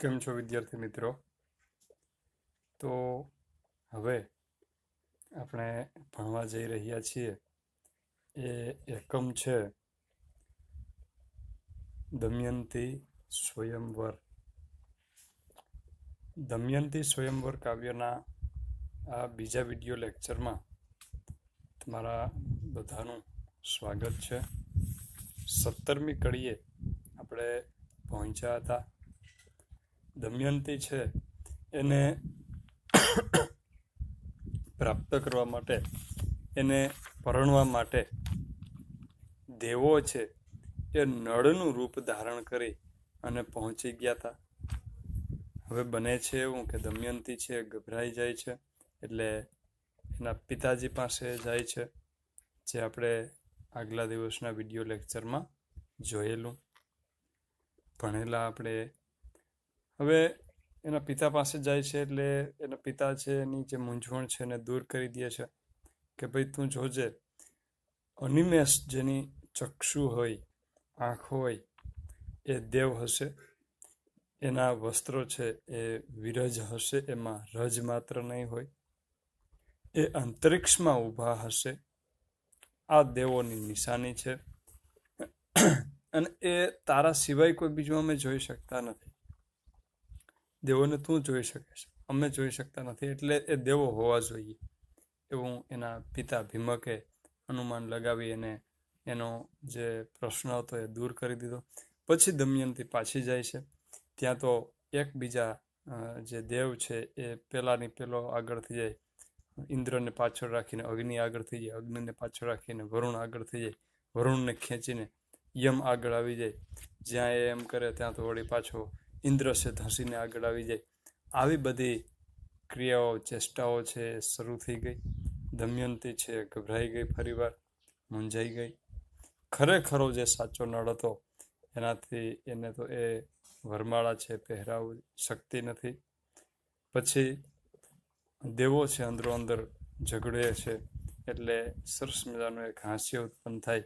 કેમ છો વિદ્યાર્થી મિત્રો તો હવે આપણે ભણવા જઈ રહ્યા છીએ એ એકમ છે દમયંતી સ્વયંવર દમયંતી સ્વયંવર કાવ્યના આ બીજા વિડિયો લેક્ચરમાં તમારા બધાનું સ્વાગત છે સત્તરમી કડીએ આપણે પહોંચ્યા હતા દમયંતી છે એને પ્રાપ્ત કરવા માટે એને પરણવા માટે દેવો છે એ નળનું રૂપ ધારણ કરી અને પહોંચી ગયા હતા હવે બને છે એવું કે દમયંતી છે ગભરાઈ જાય છે એટલે એના પિતાજી પાસે જાય છે જે આપણે આગલા દિવસના વિડીયો લેક્ચરમાં જોયેલું ભણેલા આપણે હવે એના પિતા પાસે જાય છે એટલે એના પિતા છે એની જે મૂંઝવણ છે એને દૂર કરી દે છે કે ભાઈ તું જોજે અનિમેશ જેની ચક્ષુ હોય આંખ હોય એ દેવ હશે એના વસ્ત્રો છે એ વિરજ હશે એમાં રજ માત્ર નહીં હોય એ અંતરિક્ષમાં ઊભા હશે આ દેવોની નિશાની છે અને એ તારા સિવાય કોઈ બીજું અમે જોઈ શકતા નથી દેવોને તું જોઈ શકે છે અમે જોઈ શકતા નથી એટલે એ દેવો હોવા જોઈએ એવું એના પિતા ભીમકે અનુમાન લગાવી અને એનો જે પ્રશ્ન હતો એ દૂર કરી દીધો પછી દમયંતી પાછી જાય છે ત્યાં તો એકબીજા જે દેવ છે એ પહેલાંની પહેલો આગળથી જાય ઇન્દ્રને પાછળ રાખીને અગ્નિ આગળ થઈ જાય અગ્નિને પાછળ રાખીને વરુણ આગળ થઈ જાય વરુણને ખેંચીને યમ આગળ આવી જાય જ્યાં એ એમ કરે ત્યાં તો વળી પાછો ઇન્દ્ર છે ધસીને આગળ આવી જાય આવી બધી ક્રિયાઓ ચેષ્ટાઓ છે શરૂ થઈ ગઈ દમયંતી છે ગભરાઈ ગઈ ફરીવાર મૂંઝાઈ ગઈ ખરેખરો જે સાચો નળ હતો એનાથી એને તો એ વરમાળા છે પહેરાવી શકતી નથી પછી દેવો છે અંદરો અંદર ઝઘડે છે એટલે સરસ મજાનું એક હાસ્ય ઉત્પન્ન થાય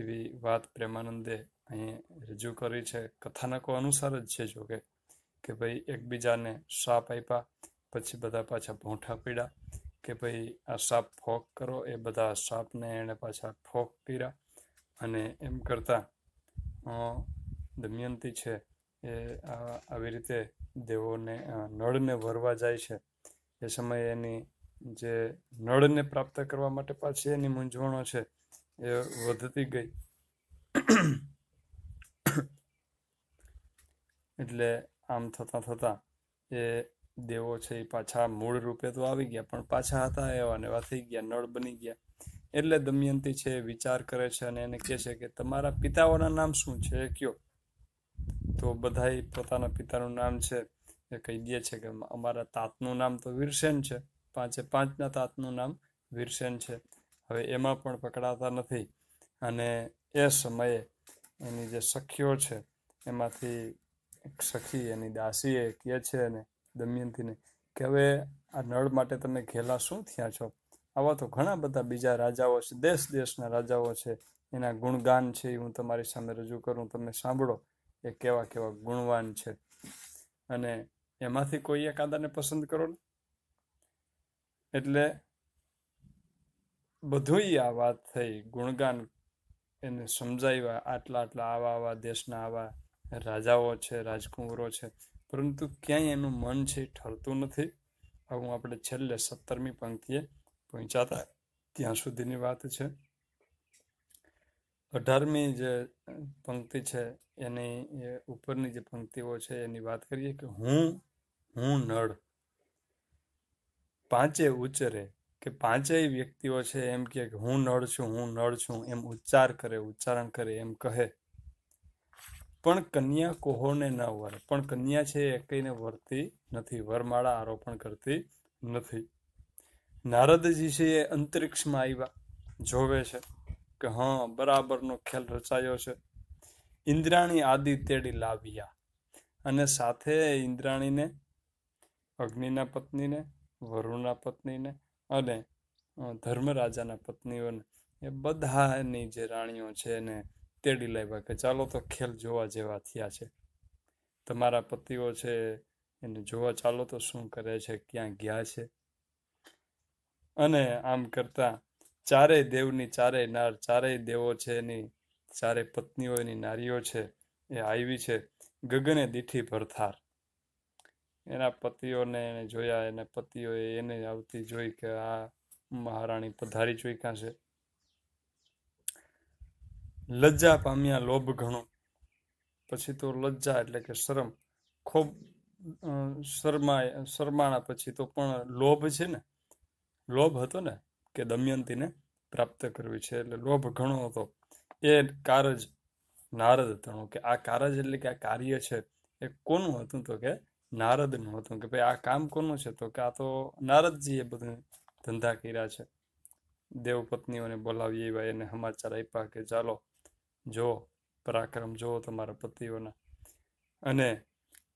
એવી વાત પ્રેમાનંદે અહીં રજૂ કરી છે કથાનકો અનુસાર જ છે જોકે કે ભાઈ એકબીજાને શાપ આપ્યા પછી બધા પાછા ભોંઠા પીડ્યા કે ભાઈ આ સાપ ફોક કરો એ બધા સાપને એણે પાછા ફોક પીરા અને એમ કરતાં દમયંતી છે એ આવી રીતે દેવોને નળને વરવા જાય છે એ સમયે એની જે નળને પ્રાપ્ત કરવા માટે પાછી એની મૂંઝવણો છે એ વધતી ગઈ એટલે આમ થતાં થતાં એ દેવો છે એ પાછા મૂળ રૂપે તો આવી ગયા પણ પાછા હતા એવા ને એવા થઈ ગયા નળ બની ગયા એટલે દમયંતી છે વિચાર કરે છે અને એને કહે છે કે તમારા પિતાઓના નામ શું છે એ કયો તો બધાય પોતાના પિતાનું નામ છે એ કહી દે છે કે અમારા તાતનું નામ તો વીરસેન છે પાંચે પાંચના તાતનું નામ વીરસેન છે હવે એમાં પણ પકડાતા નથી અને એ સમયે એની જે સખીઓ છે એમાંથી સખી એની દાસીએ કહે છે અને દમયંતીને કે હવે આ નળ માટે તમે ઘેલા શું થયા છો આવા તો ઘણા બધા બીજા રાજાઓ છે દેશ દેશના રાજાઓ છે એના ગુણગાન છે એ હું તમારી સામે રજૂ કરું તમે સાંભળો એ કેવા કેવા ગુણવાન છે અને એમાંથી કોઈ એક આદાને પસંદ કરો ને એટલે બધું આ વાત થઈ ગુણગાન એને સમજાવ્યા આટલા આટલા આવા આવા દેશના આવા રાજાઓ છે રાજકુંવરો છે પરંતુ ક્યાંય એનું મન છે ઠરતું નથી આવું આપણે છેલ્લે સત્તરમી પંક્તિએ પહોંચાતા ત્યાં સુધીની વાત છે અઢારમી જે પંક્તિ છે એની ઉપરની જે પંક્તિઓ છે એની વાત કરીએ કે હું હું નળ પાંચે ઉચ્ચરે કે પાંચેય વ્યક્તિઓ છે એમ કે હું નળ છું હું નળ છું એમ ઉચ્ચાર કરે ઉચ્ચારણ કરે એમ કહે પણ કન્યા કોહોને ન વર પણ કન્યા છે એ વરતી નથી વરમાળા આરોપણ કરતી નથી નારદજી છે એ અંતરિક્ષમાં આવ્યા જોવે છે કે હા બરાબરનો ખ્યાલ રચાયો છે ઇન્દ્રાણી આદિ તેડી લાવ્યા અને સાથે ઇન્દ્રાણીને અગ્નિના પત્નીને વરુણના પત્નીને અને ધર્મરાજાના પત્નીઓને એ બધાની જે રાણીઓ છે એને તેડી લાવ્યા કે ચાલો તો ખેલ જોવા જેવા થયા છે તમારા પતિઓ છે એને જોવા ચાલો તો શું કરે છે ક્યાં ગયા છે અને આમ કરતા ચારેય દેવની ચારેય નાર ચારેય દેવો છે એની ચારેય પત્નીઓ એની નારીઓ છે એ આવી છે ગગને દીઠી ભરથાર એના પતિઓને એને જોયા એના પતિઓએ એને આવતી જોઈ કે આ મહારાણી પધારી ચૂક્યા છે લજ્જા પામ્યા લોભ ઘણો પછી તો લજ્જા એટલે કે શરમ ખૂબ શરમાય શરમાણા પછી તો પણ લોભ છે ને લોભ હતો ને કે દમયંતીને પ્રાપ્ત કરવી છે એટલે લોભ ઘણો હતો એ કારજ નારદ તણું કે આ કારજ એટલે કે આ કાર્ય છે એ કોનું હતું તો કે નારદનું હતું કે ભાઈ આ કામ કોનું છે તો કે આ તો નારદજીએ બધું ધંધા કર્યા છે દેવ પત્નીઓને બોલાવી એવા એને સમાચાર આપ્યા કે ચાલો જો પરાક્રમ જો તમારા પતિઓના અને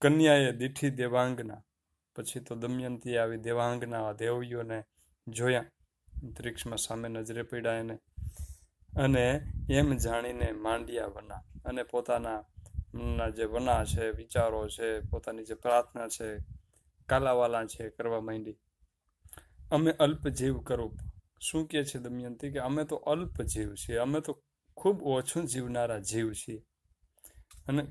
કન્યાએ દીઠી દેવાંગના પછી તો દમયંતી આવી દેવાંગના દેવીઓને જોયા અંતરિક્ષમાં સામે નજરે પડ્યા એને અને એમ જાણીને માંડ્યા વના અને પોતાના મનના જે વના છે વિચારો છે પોતાની જે પ્રાર્થના છે કાલાવાલા છે કરવા માંડી અમે અલ્પજીવ કરૂપ શું કહે છે દમયંતી કે અમે તો અલ્પજીવ છીએ અમે તો ખૂબ ઓછું જીવનારા જીવ છીએ અને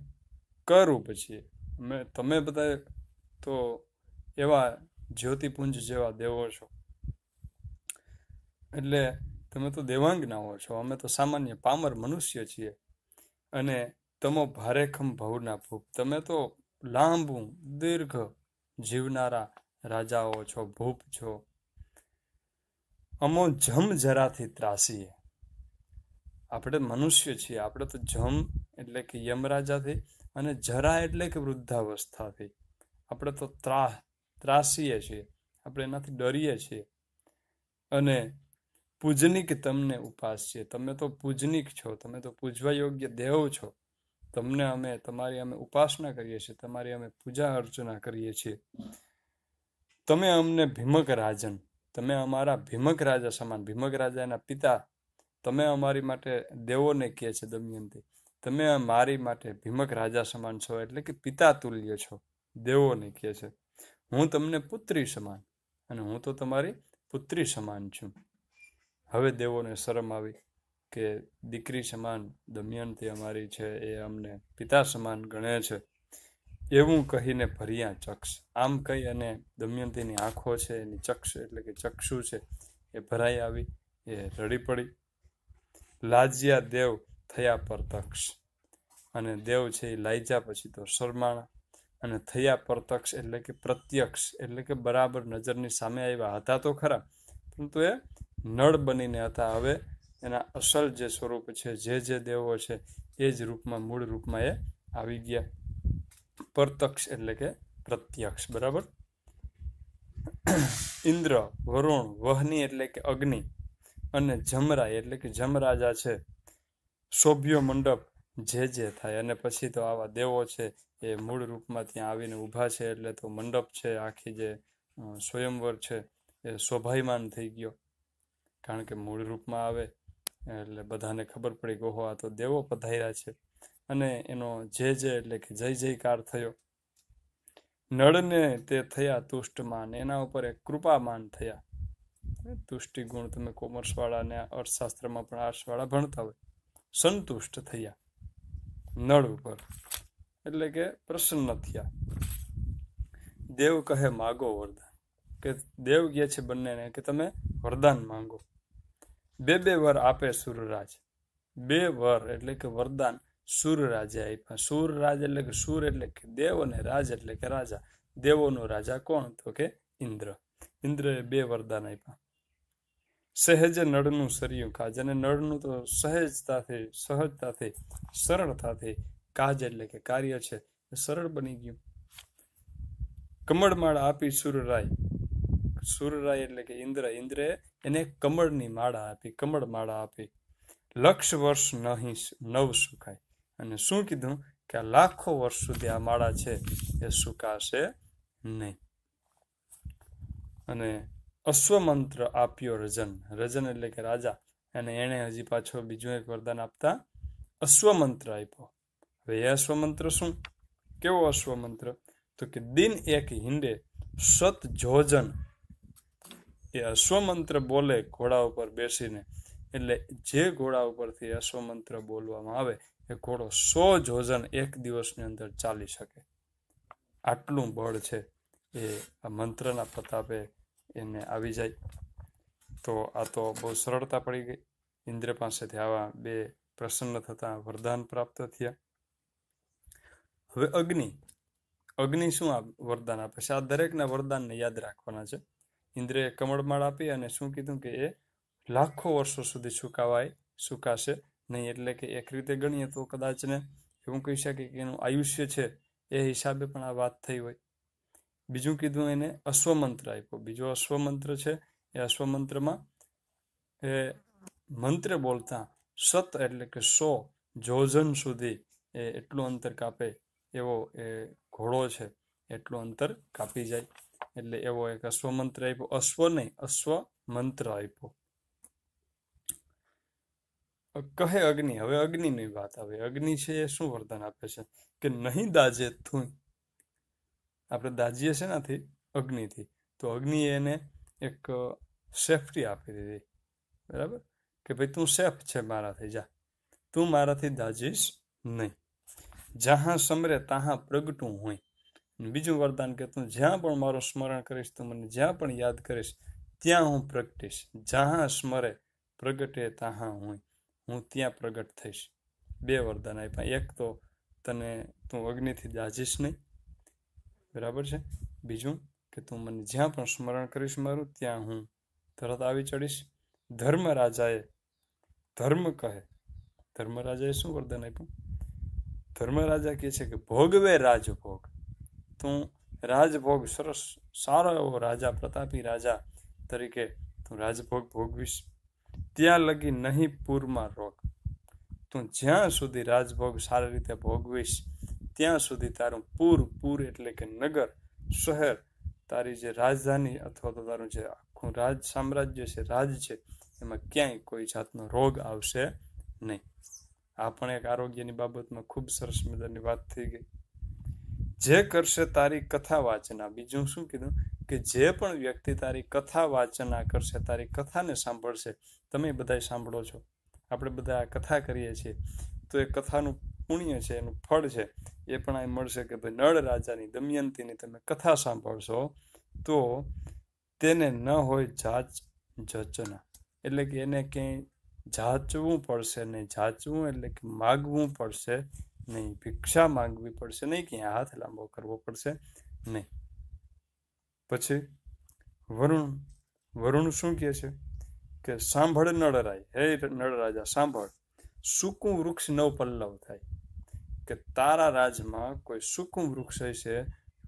કરૂપ છીએ અમે તમે બધા તો એવા જ્યોતિપુંજ જેવા દેવો છો એટલે તમે તો દેવાંગનાઓ છો અમે તો સામાન્ય પામર મનુષ્ય છીએ અને તમો ભારેખમ ભવના ભૂપ તમે તો લાંબુ દીર્ઘ જીવનારા રાજાઓ છો ભૂપ છો અમો જમ જરાથી ત્રાસીએ આપણે મનુષ્ય છીએ આપણે તો જમ એટલે કે યમરાજાથી અને જરા એટલે કે વૃદ્ધાવસ્થાથી આપણે તો ત્રાહ ત્રાસીએ છીએ આપણે એનાથી ડરીએ છીએ અને પૂજનિક તમને ઉપાસ છે તમે તો પૂજનિક છો તમે તો પૂજવા યોગ્ય દેવ છો તમને અમે તમારી અમે ઉપાસના કરીએ છીએ તમારી અમે પૂજા અર્ચના કરીએ છીએ તમે અમને ભીમક રાજન તમે અમારા ભીમક રાજા સમાન ભીમક રાજાના પિતા તમે અમારી માટે દેવોને કહે છે દમયંતી તમે મારી માટે ભીમક રાજા સમાન છો એટલે કે પિતા તુલ્ય છો દેવોને કહે છે હું તમને પુત્રી સમાન અને હું તો તમારી પુત્રી સમાન છું હવે દેવોને શરમ આવી કે દીકરી સમાન દમયંતી અમારી છે એ અમને પિતા સમાન ગણે છે એવું કહીને ભર્યા ચક્ષ આમ કહી અને દમયંતીની આંખો છે એની ચક્ષ એટલે કે ચક્ષુ છે એ ભરાઈ આવી એ રડી પડી લાજ્યા દેવ થયા પરતક્ષ અને દેવ છે એ લાજ્યા પછી તો શરમાણા અને થયા પરતક્ષ એટલે કે પ્રત્યક્ષ એટલે કે બરાબર નજરની સામે આવ્યા હતા તો ખરા પરંતુ એ નળ બનીને હતા હવે એના અસલ જે સ્વરૂપ છે જે જે દેવો છે એ જ રૂપમાં મૂળ રૂપમાં એ આવી ગયા પરતક્ષ એટલે કે પ્રત્યક્ષ બરાબર ઇન્દ્ર વરુણ વહની એટલે કે અગ્નિ અને જમરાય એટલે કે જમરાજા છે શોભ્યો મંડપ જે જે થાય અને પછી તો આવા દેવો છે એ મૂળ રૂપમાં ત્યાં આવીને ઊભા છે એટલે તો મંડપ છે આખી જે સ્વયંવર છે એ શોભાયમાન થઈ ગયો કારણ કે મૂળ રૂપમાં આવે એટલે બધાને ખબર પડી કે ઓહો આ તો દેવો પધાર્યા છે અને એનો જે જે એટલે કે જય જયકાર થયો નળને તે થયા તુષ્ટમાન એના ઉપર એક કૃપામાન થયા દૃષ્ટિગુણ તમે કોમર્સવાળા અને અર્થશાસ્ત્રમાં પણ આર્ટ્સવાળા ભણતા હોય સંતુષ્ટ થયા નળ ઉપર એટલે કે પ્રસન્ન થયા દેવ કહે માગો વરદાન કે દેવ કહે છે બંનેને કે તમે વરદાન માંગો બે બે વર આપે સુરરાજ બે વર એટલે કે વરદાન સુરરાજે આપ્યા સુરરાજ એટલે કે સુર એટલે કે દેવ અને રાજ એટલે કે રાજા દેવોનો રાજા કોણ તો કે ઇન્દ્ર ઇન્દ્રએ બે વરદાન આપ્યા સહેજ નળનું સરિયું કાજ અને નળનું તો સહેજતાથી સહજતાથી સરળતાથી કાજ એટલે કે કાર્ય છે એ સરળ બની ગયું કમળમાળ આપી સુરરાય સુરરાય એટલે કે ઇન્દ્ર ઇન્દ્રે એને કમળની માળા આપી કમળ માળા આપી લક્ષ વર્ષ નહીં નવ સુકાય અને શું કીધું કે આ લાખો વર્ષ સુધી આ માળા છે એ સુકાશે નહીં અને અશ્વમંત્ર આપ્યો રજન રજન એટલે કે રાજા અને એણે હજી પાછો બીજું એક વરદાન આપતા અશ્વમંત્ર આપ્યો હવે એ અશ્વમંત્ર શું કેવો અશ્વમંત્ર તો કે દિન એક હિંડે સત જોજન એ અશ્વમંત્ર બોલે ઘોડા ઉપર બેસીને એટલે જે ઘોડા ઉપરથી અશ્વમંત્ર બોલવામાં આવે એ ઘોડો સો જોજન એક દિવસની અંદર ચાલી શકે આટલું બળ છે એ આ મંત્રના પ્રતાપે એને આવી જાય તો આ તો બહુ સરળતા પડી ગઈ ઇન્દ્ર પાસેથી આવા બે પ્રસન્ન થતાં વરદાન પ્રાપ્ત થયા હવે અગ્નિ અગ્નિ શું વરદાન આપે છે આ દરેકના વરદાનને યાદ રાખવાના છે ઇન્દ્રએ કમળમાળ આપી અને શું કીધું કે એ લાખો વર્ષો સુધી સુકાવાય સુકાશે નહીં એટલે કે એક રીતે ગણીએ તો કદાચને એવું કહી શકીએ કે એનું આયુષ્ય છે એ હિસાબે પણ આ વાત થઈ હોય બીજું કીધું એને અશ્વમંત્ર આપ્યો બીજો અશ્વમંત્ર છે એ અશ્વમંત્રમાં એ મંત્ર બોલતા સત એટલે કે સો જોજન સુધી એ એટલું અંતર કાપે એવો એ ઘોડો છે એટલું અંતર કાપી જાય એટલે એવો એક અશ્વમંત્ર આપ્યો અશ્વ નહીં અશ્વ મંત્ર આપ્યો કહે અગ્નિ હવે અગ્નિની વાત આવે અગ્નિ છે એ શું વરદાન આપે છે કે નહીં દાજે તું આપણે દાજીએ છે શેનાથી અગ્નિથી તો અગ્નિએ એને એક સેફટી આપી દીધી બરાબર કે ભાઈ તું સેફ છે મારાથી જા તું મારાથી દાજીશ નહીં જ્યાં સમરે તાહા પ્રગટું હોય બીજું વરદાન કે તું જ્યાં પણ મારો સ્મરણ કરીશ તું મને જ્યાં પણ યાદ કરીશ ત્યાં હું પ્રગટીશ જ્યાં સ્મરે પ્રગટે તાહા હું હું ત્યાં પ્રગટ થઈશ બે વરદાન આપ્યા એક તો તને તું અગ્નિથી દાજીશ નહીં બરાબર છે બીજું કે તું મને જ્યાં પણ સ્મરણ કરીશ મારું ત્યાં હું તરત આવી ચડીશ ધર્મ રાજાએ ધર્મ કહે ધર્મ રાજાએ શું વરદાન આપ્યું ધર્મ રાજા કહે છે કે ભોગવે રાજભોગ તું રાજભોગ સરસ સારો એવો રાજા પ્રતાપી રાજા તરીકે તું રાજભોગ ભોગવીશ ત્યાં લગી નહીં પૂરમાં રોક તું જ્યાં સુધી રાજભોગ સારી રીતે ભોગવીશ ત્યાં સુધી તારું પૂર પૂર એટલે કે નગર શહેર તારી જે રાજધાની અથવા તો તારું જે આખું રાજ સામ્રાજ્ય છે રાજ છે એમાં ક્યાંય કોઈ જાતનો રોગ આવશે નહીં આ પણ એક આરોગ્યની બાબતમાં ખૂબ સરસ મજાની વાત થઈ ગઈ જે કરશે તારી કથા વાચના બીજું શું કીધું કે જે પણ વ્યક્તિ તારી કથા વાચના કરશે તારી કથાને સાંભળશે તમે બધા સાંભળો છો આપણે બધા કથા કરીએ છીએ તો એ કથાનું પુણ્ય છે એનું ફળ છે એ પણ આ મળશે કે ભાઈ નળ રાજાની દમયંતીની તમે કથા સાંભળશો તો તેને ન હોય જાચ જચના એટલે કે એને ક્યાંય જાચવું પડશે નહીં જાચવું એટલે કે માગવું પડશે નહીં ભિક્ષા માગવી પડશે નહીં ક્યાંય હાથ લાંબો કરવો પડશે નહીં પછી વરુણ વરુણ શું કહે છે કે સાંભળ નળરાય હે નળરાજા સાંભળ સૂકું વૃક્ષ નવ પલ્લવ થાય કે તારા રાજમાં કોઈ સુકું વૃક્ષ હશે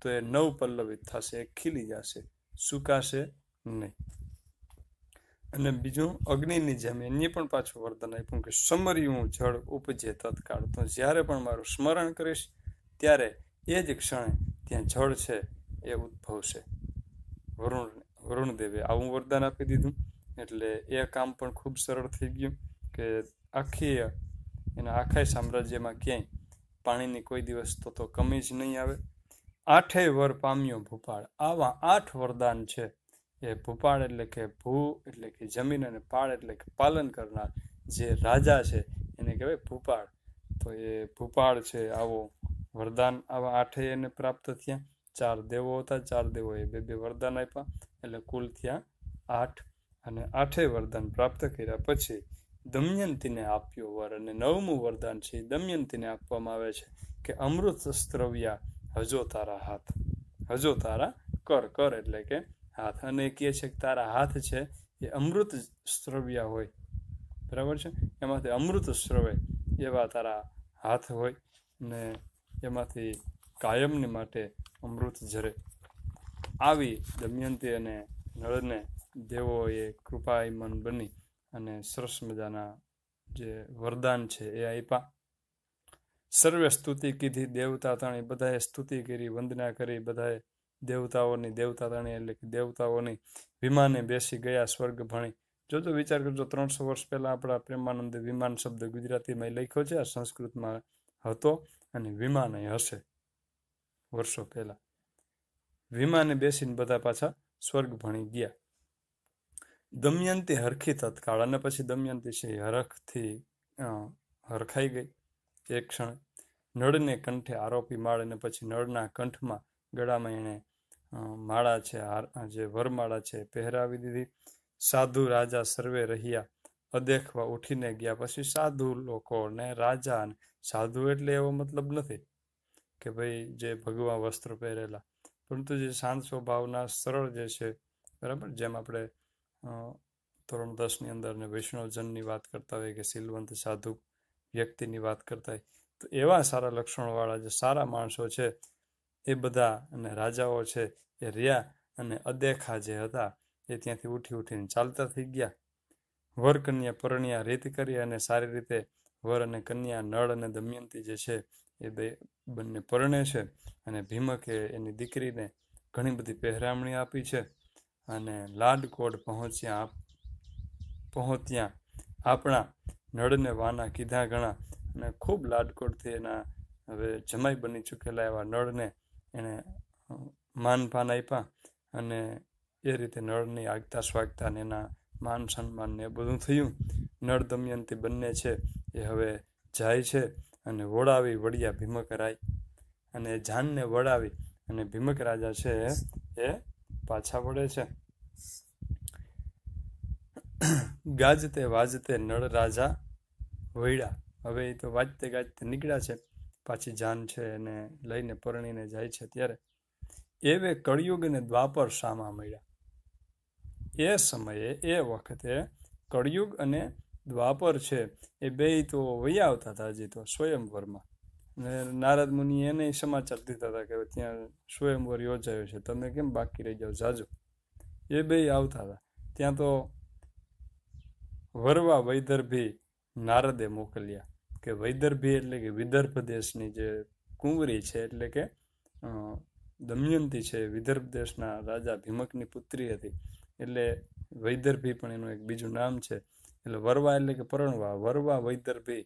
તો એ નવ પલ્લવિત થશે ખીલી જશે સુકાશે નહીં અને બીજું અગ્નિની જેમ એને પણ પાછું વર્તન આપ્યું કે સમર્યું જળ ઉપજે તત્કાળ તો જ્યારે પણ મારું સ્મરણ કરીશ ત્યારે એ જ ક્ષણે ત્યાં જળ છે એ ઉદ્ભવશે વરુણ વરુણદેવે આવું વરદાન આપી દીધું એટલે એ કામ પણ ખૂબ સરળ થઈ ગયું કે આખી એના આખા સામ્રાજ્યમાં ક્યાંય પાણીની કોઈ દિવસ તો તો કમી જ નહીં આવે આઠેય વર પામ્યો ભૂપાળ આવા આઠ વરદાન છે એ ભૂપાળ એટલે કે ભૂ એટલે કે જમીન અને પાળ એટલે કે પાલન કરનાર જે રાજા છે એને કહેવાય ભૂપાળ તો એ ભૂપાળ છે આવો વરદાન આવા આઠેય એને પ્રાપ્ત થયા ચાર દેવો હતા ચાર દેવોએ બે બે વરદાન આપ્યા એટલે કુલ થયા આઠ અને આઠેય વરદાન પ્રાપ્ત કર્યા પછી દમયંતીને આપ્યો વર અને નવમું વરદાન છે દમયંતીને આપવામાં આવે છે કે અમૃત સ્ત્રવ્યા હજો તારા હાથ હજો તારા કર કર એટલે કે હાથ અને કહે છે કે તારા હાથ છે એ અમૃત સ્ત્રવ્યા હોય બરાબર છે એમાંથી અમૃત સ્ત્રવે એવા તારા હાથ હોય ને એમાંથી કાયમની માટે અમૃત ઝરે આવી દમયંતી અને નળને દેવોએ કૃપાય મન બની અને સરસ મજાના જે વરદાન છે એ આપ્યા સર્વે સ્તુતિ કીધી દેવતા તાણી બધાએ સ્તુતિ કરી વંદના કરી બધાએ દેવતાઓની દેવતા તાણી એટલે કે દેવતાઓની વિમાને બેસી ગયા સ્વર્ગ ભણી જો તો વિચાર કરજો ત્રણસો વર્ષ પહેલાં આપણા પ્રેમાનંદે વિમાન શબ્દ ગુજરાતીમાં લખ્યો છે આ સંસ્કૃતમાં હતો અને વિમાન હશે વર્ષો પહેલાં વિમાને બેસીને બધા પાછા સ્વર્ગ ભણી ગયા દમયંતી હરખી તત્કાળ અને પછી દમયંતી છે હરખથી હરખાઈ ગઈ એ ક્ષણે નળને કંઠે આરોપી માળ પછી નળના કંઠમાં ગળામાં એણે માળા છે જે વરમાળા છે પહેરાવી દીધી સાધુ રાજા સર્વે રહ્યા અદેખવા ઉઠીને ગયા પછી સાધુ લોકોને રાજા અને સાધુ એટલે એવો મતલબ નથી કે ભાઈ જે ભગવા વસ્ત્ર પહેરેલા પરંતુ જે શાંત સ્વભાવના સરળ જે છે બરાબર જેમ આપણે ધોરણ દસની અંદર અને વૈષ્ણવજનની વાત કરતા હોય કે શીલવંત સાધુ વ્યક્તિની વાત કરતા હોય તો એવા સારા લક્ષણોવાળા જે સારા માણસો છે એ બધા અને રાજાઓ છે એ રહ્યા અને અદેખા જે હતા એ ત્યાંથી ઉઠી ઉઠીને ચાલતા થઈ ગયા વર કન્યા પરણ્યા રીત કરી અને સારી રીતે વર અને કન્યા નળ અને દમયંતી જે છે એ બે બંને પરણે છે અને ભીમકે એની દીકરીને ઘણી બધી પહેરામણી આપી છે અને લાડકોડ પહોંચ્યા પહોંચ્યા આપણા નળને વાના કીધા ઘણા અને ખૂબ લાડકોટથી એના હવે જમાઈ બની ચૂકેલા એવા નળને એણે માનપાન આપ્યા અને એ રીતે નળની આગતા સ્વાગતા અને એના માન સન્માન ને બધું થયું નળ દમયંતી બંને છે એ હવે જાય છે અને વોળાવી વડિયા ભીમક રાય અને જાનને વળાવી અને ભીમક રાજા છે એ પાછા વળે છે ગાજતે વાજતે નળ રાજા વૈડા હવે એ તો વાજતે ગાજતે નીકળ્યા છે પાછી જાન છે એને લઈને પરણીને જાય છે ત્યારે એવે કળિયુગ અને દ્વાપર સામા મળ્યા એ સમયે એ વખતે કળિયુગ અને દ્વાપર છે એ બે તો વૈયા આવતા હતા હજી તો સ્વયંવરમાં ને નારદ મુનિ એને સમાચાર દીધા હતા કે ત્યાં સ્વયંવર યોજાયો છે તમે કેમ બાકી રહી જાઓ જાજો એ બે આવતા હતા ત્યાં તો વરવા વૈદર્ભી નારદે મોકલ્યા કે વૈદર્ભી એટલે કે વિદર્ભ દેશની જે કુંવરી છે એટલે કે દમયંતી છે વિદર્ભ દેશના રાજા ભીમકની પુત્રી હતી એટલે વૈદર્ભી પણ એનું એક બીજું નામ છે એટલે વરવા એટલે કે પરણવા વરવા વૈદર્ભી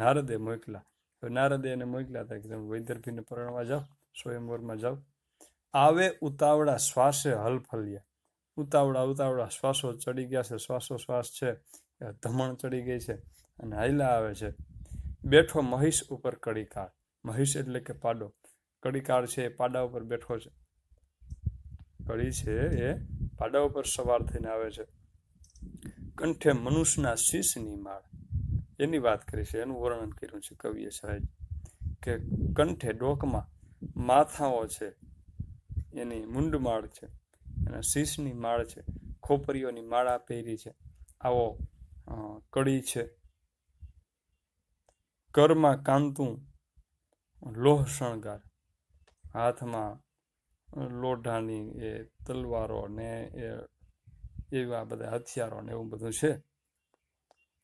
નારદે મોકલા તો નારદે એને મોકલ્યા હતા કે તમે વૈદર્ભીને પરણવા જાઓ સ્વયંવરમાં જાઓ આવે ઉતાવળા શ્વાસે હલફલ્યા ઉતાવળા ઉતાવળા શ્વાસો ચડી ગયા છે શ્વાસોશ્વાસ છે ધમણ ચડી ગઈ છે અને હાઈલા આવે છે બેઠો મહીષ ઉપર કડીકાળ મહિષ એટલે કે પાડો કડીકાળ છે એ પાડા ઉપર બેઠો છે કડી છે એ પાડા ઉપર સવાર થઈને આવે છે કંઠે મનુષ્યના શીશની માળ એની વાત કરી છે એનું વર્ણન કર્યું છે કવિએ સાહેબ કે કંઠે ડોકમાં માથાઓ છે એની મુંડ માળ છે એના શીશની માળ છે ખોપરીઓની માળા પહેરી છે આવો કડી છે કરમાં કાંતું લોહ શણગાર હાથમાં લોઢાની એ તલવારો ને એ એવા બધા હથિયારો ને એવું બધું છે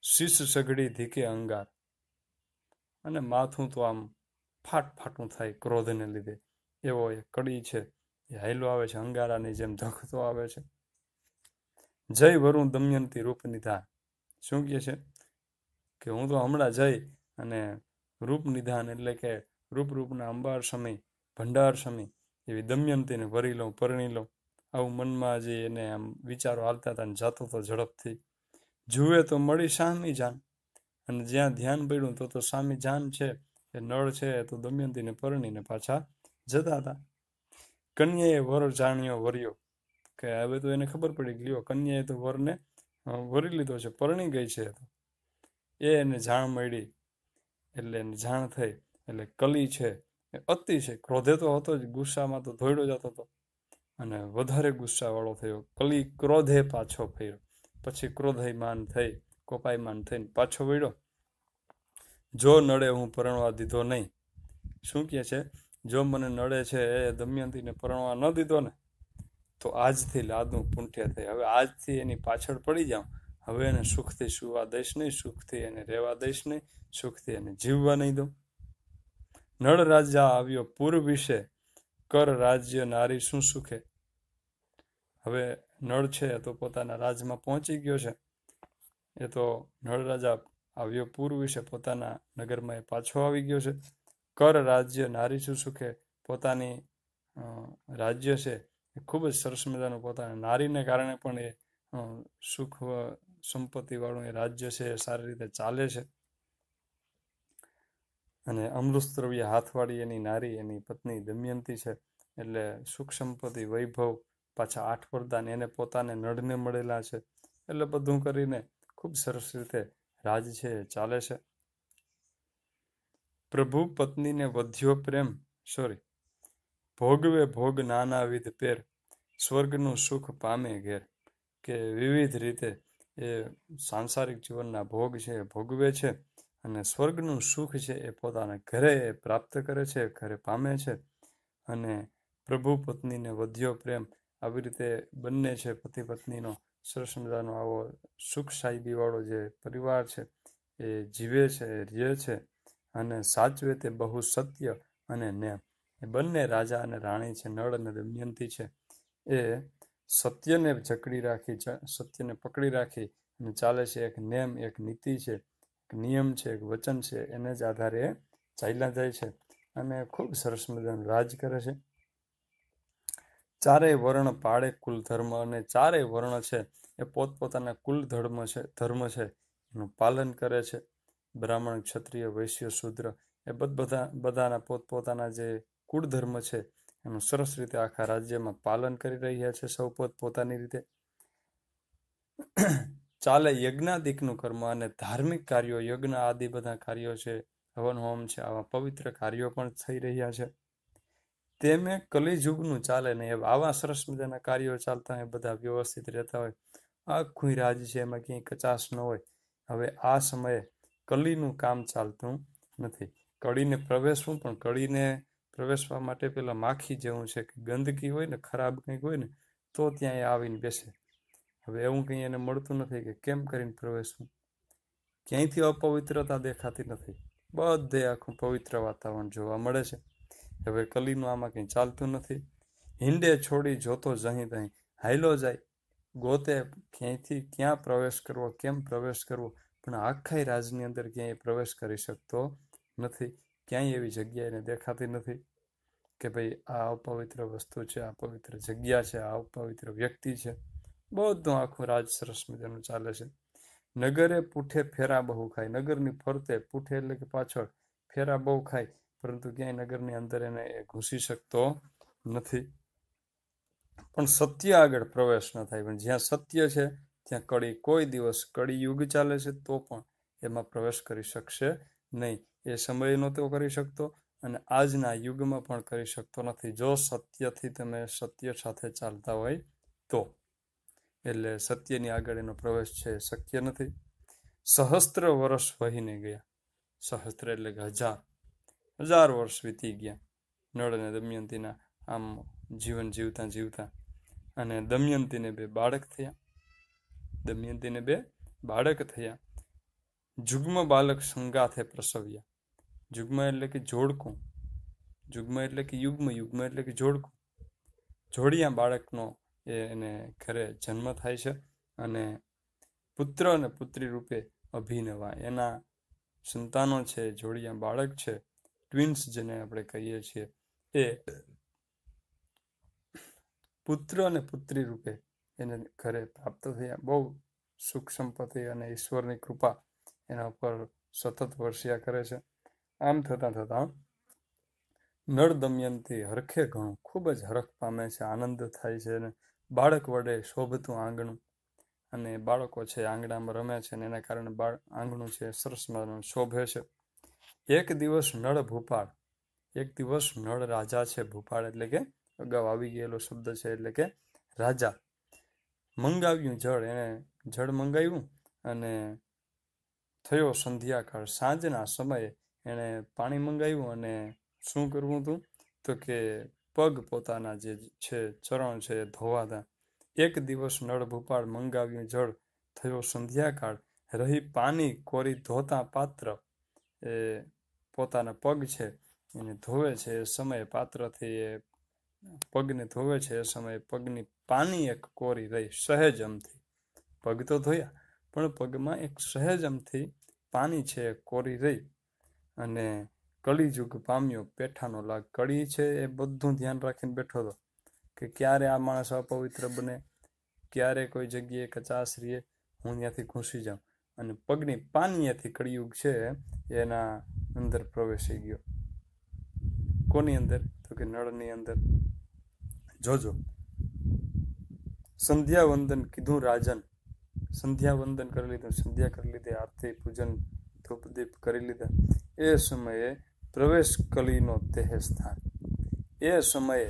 શીશ સગડી ધીકે અંગાર અને માથું તો આમ ફાટ ફાટું થાય ક્રોધને લીધે એવો એ કડી છે એ હાઈલો આવે છે અંગારાની જેમ ધખતો આવે છે જય વરુણ દમયંતી રૂપ શું કહે છે કે હું તો હમણાં જઈ અને રૂપ નિધાન એટલે કે રૂપ રૂપના અંબાર સમય ભંડાર સમય એવી દમયંતીને વરી લઉં પરણી લઉં આવું મનમાં જે એને આમ વિચારો હાલતા હતા ને જાતો તો ઝડપથી જુએ તો મળી સામી જાન અને જ્યાં ધ્યાન પડ્યું તો તો સામી જાન છે એ નળ છે તો દમયંતીને પરણીને પાછા જતા હતા કન્યાએ વર જાણ્યો વર્યો કે હવે તો એને ખબર પડી ગયો કન્યાએ તો વરને વરી લીધો છે પરણી ગઈ છે એ એને જાણ મળી એટલે એને જાણ થઈ એટલે કલી છે એ અતિ છે ક્રોધે તો હતો જ ગુસ્સામાં તો ધોઈડો જતો હતો અને વધારે ગુસ્સાવાળો થયો કલી ક્રોધે પાછો ફર્યો પછી ક્રોધયમાન થઈ કોપાયમાન થઈને પાછો વળ્યો જો નડે હું પરણવા દીધો નહીં શું કહે છે જો મને નડે છે એ દમયંતીને પરણવા ન દીધો ને તો આજથી લાદનું પૂંઠ્યા થઈ હવે આજથી એની પાછળ પડી જાઉં હવે એને સુખથી સુવા દઈશ નહીં સુખથી એને રહેવા દઈશ નહીં સુખથી એને જીવવા નહીં દઉં નળ રાજા આવ્યો પૂર્વ વિશે કર રાજ્ય નારી શું સુખે હવે નળ છે તો પોતાના રાજમાં પહોંચી ગયો છે એ તો નળ રાજા આવ્યો પૂર્વ વિશે પોતાના નગરમાં એ પાછો આવી ગયો છે કર રાજ્ય નારી સુસુખે પોતાની રાજ્ય છે એ ખૂબ જ સરસ મજાનું પોતાના નારીને કારણે પણ એ સુખ સંપત્તિવાળું એ રાજ્ય છે એ સારી રીતે ચાલે છે અને અમૃતદ્રવ્ય હાથવાળી એની નારી એની પત્ની દમયંતી છે એટલે સુખ સંપત્તિ વૈભવ પાછા આઠ વરદાન એને પોતાને નળને મળેલા છે એટલે બધું કરીને ખૂબ સરસ રીતે રાજ છે ચાલે છે પ્રભુ પત્નીને વધ્યો પ્રેમ સોરી ભોગવે ભોગ નાનાવિધ પેર સ્વર્ગનું સુખ પામે ઘેર કે વિવિધ રીતે એ સાંસારિક જીવનના ભોગ છે એ ભોગવે છે અને સ્વર્ગનું સુખ છે એ પોતાના ઘરે એ પ્રાપ્ત કરે છે ઘરે પામે છે અને પ્રભુ પત્નીને વધ્યો પ્રેમ આવી રીતે બંને છે પતિ પત્નીનો સરસ મજાનો આવો સુખ સાહેબીવાળો જે પરિવાર છે એ જીવે છે રહે છે અને સાચવે તે બહુ સત્ય અને નેમ એ બંને રાજા અને રાણી છે નળ અને દમયંતી છે એ સત્યને જકડી રાખી સત્યને પકડી રાખી અને ચાલે છે એક નેમ એક નીતિ છે એક નિયમ છે એક વચન છે એને જ આધારે ચાલ્યા જાય છે અને ખૂબ સરસ મજાનું રાજ કરે છે ચારેય વર્ણ પાળે કુલ ધર્મ અને ચારેય વર્ણ છે એ પોતપોતાના કુલ ધર્મ છે ધર્મ છે એનું પાલન કરે છે બ્રાહ્મણ ક્ષત્રિય વૈશ્ય શૂદ્ર એ બધા બધાના પોતપોતાના જે કુળ ધર્મ છે એનું સરસ રીતે આખા રાજ્યમાં પાલન કરી રહ્યા છે સૌ પોતપોતાની રીતે ચાલે યજ્ઞાદિકનું કર્મ અને ધાર્મિક કાર્યો યજ્ઞ આદિ બધા કાર્યો છે હવન હોમ છે આવા પવિત્ર કાર્યો પણ થઈ રહ્યા છે તેમે કલિયુગનું ચાલે નહીં આવા સરસ મજાના કાર્યો ચાલતા હોય બધા વ્યવસ્થિત રહેતા હોય આખું રાજ છે એમાં ક્યાંય કચાસ ન હોય હવે આ સમયે કલીનું કામ ચાલતું નથી કળીને પ્રવેશવું પણ કળીને પ્રવેશવા માટે પેલા માખી જેવું છે કે ગંદકી હોય ને ખરાબ કંઈક હોય ને તો ત્યાં એ આવીને બેસે હવે એવું કંઈ એને મળતું નથી કે કેમ કરીને પ્રવેશવું ક્યાંયથી અપવિત્રતા દેખાતી નથી બધે આખું પવિત્ર વાતાવરણ જોવા મળે છે હવે કલીનું આમાં કંઈ ચાલતું નથી હિંડે છોડી જોતો જહીં તહીં હાયલો જાય ગોતે ક્યાંયથી ક્યાં પ્રવેશ કરવો કેમ પ્રવેશ કરવો પણ આખાય રાજની અંદર ક્યાંય પ્રવેશ કરી શકતો નથી ક્યાંય એવી જગ્યા એને દેખાતી નથી કે ભાઈ આ અપવિત્ર વસ્તુ છે આ પવિત્ર જગ્યા છે આ અપવિત્ર વ્યક્તિ છે બધું આખું રાજ સરસ મજાનું ચાલે છે નગરે પૂઠે ફેરા બહુ ખાય નગરની ફરતે પૂઠે એટલે કે પાછળ ફેરા બહુ ખાય પરંતુ ક્યાંય નગરની અંદર એને એ ઘૂસી શકતો નથી પણ સત્ય આગળ પ્રવેશ ન થાય પણ જ્યાં સત્ય છે ત્યાં કડી કોઈ દિવસ કડી યુગ ચાલે છે તો પણ એમાં પ્રવેશ કરી શકશે નહીં એ સમય નહોતો કરી શકતો અને આજના યુગમાં પણ કરી શકતો નથી જો સત્યથી તમે સત્ય સાથે ચાલતા હોય તો એટલે સત્યની આગળ એનો પ્રવેશ છે શક્ય નથી સહસ્ત્ર વર્ષ વહીને ગયા સહસ્ત્ર એટલે હજાર હજાર વર્ષ વીતી ગયા નળ અને દમયંતીના આમ જીવન જીવતા જીવતા અને દમયંતીને બે બાળક થયા દમયંતીને બે બાળક થયા જુગ્મ બાલક સંગાથે પ્રસવ્યા જુગ્મ એટલે કે જોડકું જુગ્મ એટલે કે યુગ્મ યુગ્મ એટલે કે જોડકું જોડિયા બાળકનો એને ઘરે જન્મ થાય છે અને પુત્ર અને પુત્રી રૂપે અભિનવા એના સંતાનો છે જોડિયા બાળક છે ટ્વિન્સ જેને આપણે કહીએ છીએ એ પુત્ર અને પુત્રી રૂપે એને ઘરે પ્રાપ્ત થયા બહુ સુખ સંપત્તિ અને ઈશ્વરની કૃપા એના ઉપર સતત વર્ષ્યા કરે છે આમ થતાં થતાં નળ દમયંતી હરખે ઘણું ખૂબ જ હરખ પામે છે આનંદ થાય છે અને બાળક વડે શોભતું આંગણું અને બાળકો છે આંગણામાં રમે છે અને એના કારણે બાળ આંગણું છે સરસ શોભે છે એક દિવસ નળ ભૂપાળ એક દિવસ નળ રાજા છે ભૂપાળ એટલે કે અગાઉ આવી ગયેલો શબ્દ છે એટલે કે રાજા મંગાવ્યું જળ એણે જળ મંગાવ્યું અને થયો સંધ્યાકાળ સાંજના સમયે એણે પાણી મંગાવ્યું અને શું કરવું હતું તો કે પગ પોતાના જે છે ચરણ છે એ ધોવાતા એક દિવસ નળ ભૂપાળ મંગાવ્યું જળ થયો સંધ્યાકાળ રહી પાણી કોરી ધોતા પાત્ર એ પોતાના પગ છે એને ધોવે છે એ સમયે પાત્રથી એ પગને ધોવે છે એ સમયે પગની પાની એક કોરી રહી સહેજ અમથી પગ તો ધોયા પણ પગમાં એક સહેજમથી અમથી પાણી છે કોરી રહી અને કળીયુગ પામ્યો પેઠાનો લાગ કળી છે એ બધું ધ્યાન રાખીને બેઠો હતો કે ક્યારે આ માણસ અપવિત્ર બને ક્યારે કોઈ જગ્યાએ કચાસ રીએ હું ત્યાંથી ઘૂસી જાઉં અને પગની પાનીયાથી કળિયુગ છે એના અંદર પ્રવેશી ગયો કોની અંદર તો કે નળની અંદર જોજો સંધ્યાવંદન કીધું રાજન સંધ્યાવંદન કરી લીધું સંધ્યા કરી લીધી આરતી પૂજન ધૂપદીપ કરી લીધા એ સમયે પ્રવેશ કલીનો તેહ સ્થાન એ સમયે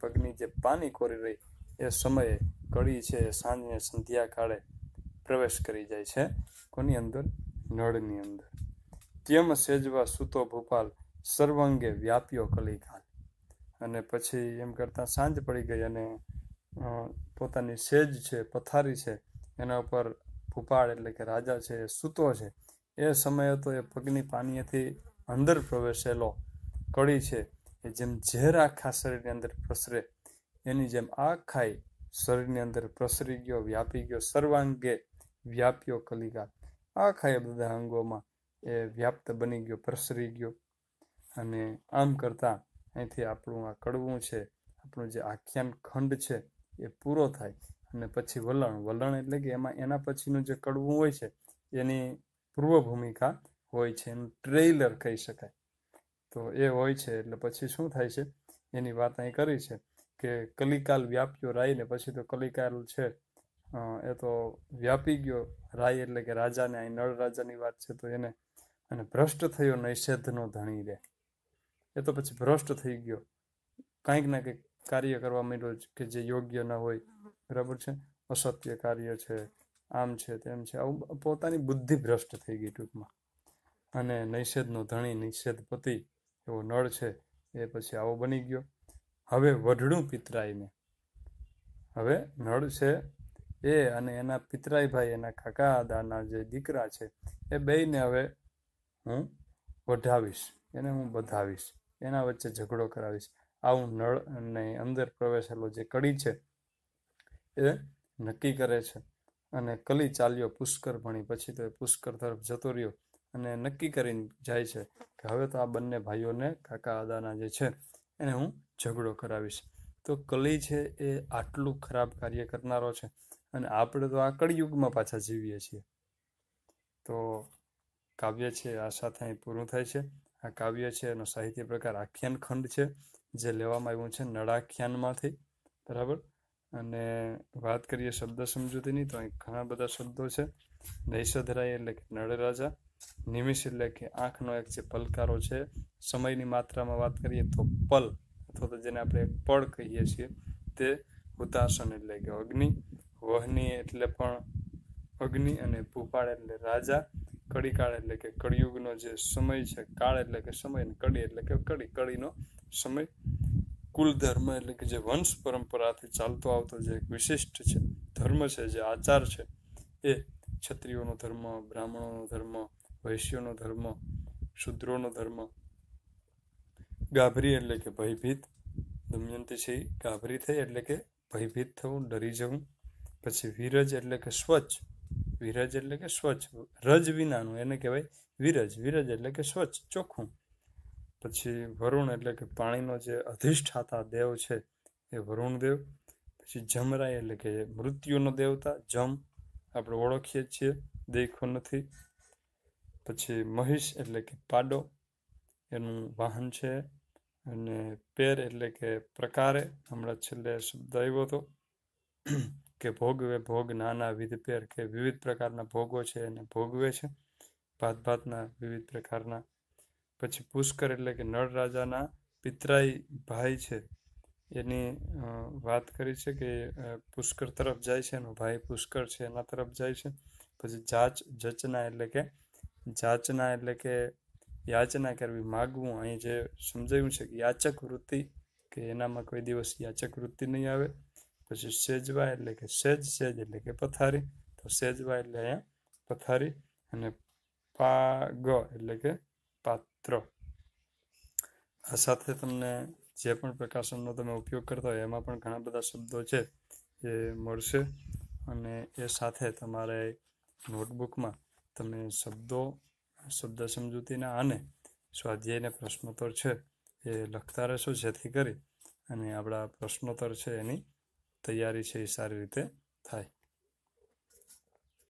પગની જે પાની કોરી રહી એ સમયે કળી છે સાંજને સંધ્યા કાળે પ્રવેશ કરી જાય છે કોની અંદર નળની અંદર તેમ સેજવા સૂતો ભોપાલ સર્વાંગે વ્યાપ્યો કલિકાલ અને પછી એમ કરતાં સાંજ પડી ગઈ અને પોતાની સેજ છે પથારી છે એના ઉપર ભૂપાળ એટલે કે રાજા છે એ સૂતો છે એ સમયે તો એ પગની પાનીએથી અંદર પ્રવેશેલો કડી છે એ જેમ ઝેર આખા શરીરની અંદર પ્રસરે એની જેમ આ ખાઈ શરીરની અંદર પ્રસરી ગયો વ્યાપી ગયો સર્વાંગે વ્યાપ્યો કલિકા આખા એ બધા અંગોમાં એ વ્યાપ્ત બની ગયો પ્રસરી ગયો અને આમ કરતાં અહીંથી આપણું આ કડવું છે આપણું જે આખ્યાન ખંડ છે એ પૂરો થાય અને પછી વલણ વલણ એટલે કે એમાં એના પછીનું જે કડવું હોય છે એની પૂર્વ ભૂમિકા હોય છે એનું ટ્રેલર કહી શકાય તો એ હોય છે એટલે પછી શું થાય છે એની વાત અહીં કરી છે કે કલિકાલ વ્યાપ્યો રાઈને પછી તો કલિકાલ છે એ તો વ્યાપી ગયો રાય એટલે કે રાજાને અહીં નળ રાજાની વાત છે તો એને અને ભ્રષ્ટ થયો નૈષેધનો ધણી રે એ તો પછી ભ્રષ્ટ થઈ ગયો કાંઈક ના કંઈક કાર્ય કરવા માંડ્યો કે જે યોગ્ય ન હોય બરાબર છે અસત્ય કાર્ય છે આમ છે તેમ છે આવું પોતાની બુદ્ધિ ભ્રષ્ટ થઈ ગઈ ટૂંકમાં અને નૈષેધનો ધણી નિષેધપતિ એવો નળ છે એ પછી આવો બની ગયો હવે વઢડું પિતરાઈને હવે નળ છે એ અને એના પિતરાઈભાઈ એના કાકા દાના જે દીકરા છે એ બેયને હવે હું વઢાવીશ એને હું બધાવીશ એના વચ્ચે ઝઘડો કરાવીશ આવું નળ અને અંદર પ્રવેશેલો જે કડી છે એ નક્કી કરે છે અને કલી ચાલ્યો પુષ્કર ભણી પછી તો એ પુષ્કર તરફ જતો રહ્યો અને નક્કી કરીને જાય છે કે હવે તો આ બંને ભાઈઓને કાકા અદાના જે છે એને હું ઝઘડો કરાવીશ તો કલી છે એ આટલું ખરાબ કાર્ય કરનારો છે અને આપણે તો આ કળિયુગમાં પાછા જીવીએ છીએ તો કાવ્ય છે આ સાથે અહીં પૂરું થાય છે આ કાવ્ય છે એનો સાહિત્ય પ્રકાર આખ્યાન ખંડ છે જે લેવામાં આવ્યું છે નળાખ્યાનમાંથી બરાબર અને વાત કરીએ શબ્દ સમજૂતીની તો અહીં ઘણા બધા શબ્દો છે નૈષધરાય એટલે કે નળ રાજા નિમિષ એટલે કે આંખનો એક જે પલકારો છે સમયની માત્રામાં વાત કરીએ તો પલ અથવા તો જેને આપણે પળ કહીએ છીએ તે હુતાસન એટલે કે અગ્નિ વહની એટલે પણ અગ્નિ અને ભૂપાળ એટલે રાજા કડીકાળ એટલે કે કળિયુગનો જે સમય છે કાળ એટલે કે સમય અને કડી એટલે કે કડી કડીનો સમય કુલ ધર્મ એટલે કે જે વંશ પરંપરાથી ચાલતો આવતો જે એક વિશિષ્ટ છે ધર્મ છે જે આચાર છે એ ક્ષત્રિયોનો ધર્મ બ્રાહ્મણોનો ધર્મ વૈશ્યોનો ધર્મ શુદ્રોનો ધર્મ ગાભરી એટલે કે ભયભીત દમયંતી છે ગાભરી થઈ એટલે કે ભયભીત થવું ડરી જવું પછી વિરજ એટલે કે સ્વચ્છ વિરજ એટલે કે સ્વચ્છ રજ વિનાનું એને કહેવાય વિરજ વિરજ એટલે કે સ્વચ્છ ચોખ્ખું પછી વરુણ એટલે કે પાણીનો જે અધિષ્ઠાતા દેવ છે એ વરુણ દેવ પછી જમરાય એટલે કે મૃત્યુનો દેવતા જમ આપણે ઓળખીએ છીએ દેખો નથી પછી મહિષ એટલે કે પાડો એનું વાહન છે અને પેર એટલે કે પ્રકારે હમણાં છેલ્લે શબ્દ આવ્યો હતો કે ભોગવે ભોગ નાના વિધપેર કે વિવિધ પ્રકારના ભોગો છે એને ભોગવે છે ભાત ભાતના વિવિધ પ્રકારના પછી પુષ્કર એટલે કે નળ રાજાના પિતરાઈ ભાઈ છે એની વાત કરી છે કે પુષ્કર તરફ જાય છે એનો ભાઈ પુષ્કર છે એના તરફ જાય છે પછી જાચ જચના એટલે કે જાચના એટલે કે યાચના કરવી માગવું અહીં જે સમજાયું છે કે યાચક વૃત્તિ કે એનામાં કોઈ દિવસ યાચક વૃત્તિ નહીં આવે પછી સેજવા એટલે કે સેજ સેજ એટલે કે પથારી તો સેજવા એટલે અહીંયા પથારી અને પાગ એટલે કે પાત્ર આ સાથે તમને જે પણ પ્રકાશનનો તમે ઉપયોગ કરતા હોય એમાં પણ ઘણા બધા શબ્દો છે એ મળશે અને એ સાથે તમારે નોટબુકમાં તમે શબ્દો શબ્દ સમજૂતીના આને સ્વાધ્યાયને પ્રશ્નોત્તર છે એ લખતા રહેશો જેથી કરી અને આપણા પ્રશ્નોત્તર છે એની તૈયારી છે એ સારી રીતે થાય